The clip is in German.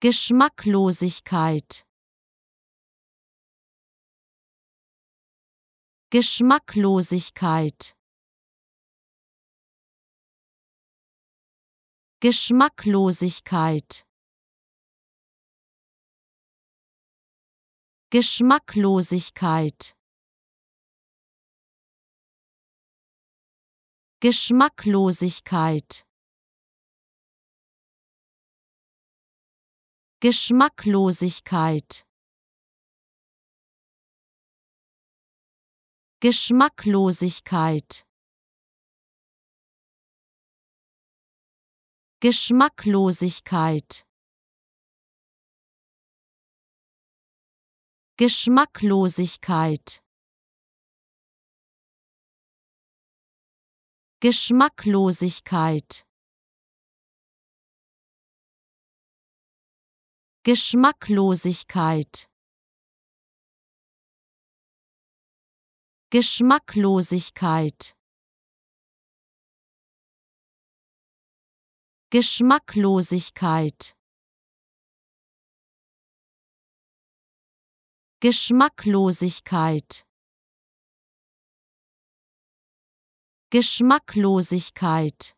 Geschmacklosigkeit Geschmacklosigkeit Geschmacklosigkeit Geschmacklosigkeit Geschmacklosigkeit Geschmacklosigkeit Geschmacklosigkeit Geschmacklosigkeit Geschmacklosigkeit Geschmacklosigkeit Geschmacklosigkeit Geschmacklosigkeit Geschmacklosigkeit Geschmacklosigkeit Geschmacklosigkeit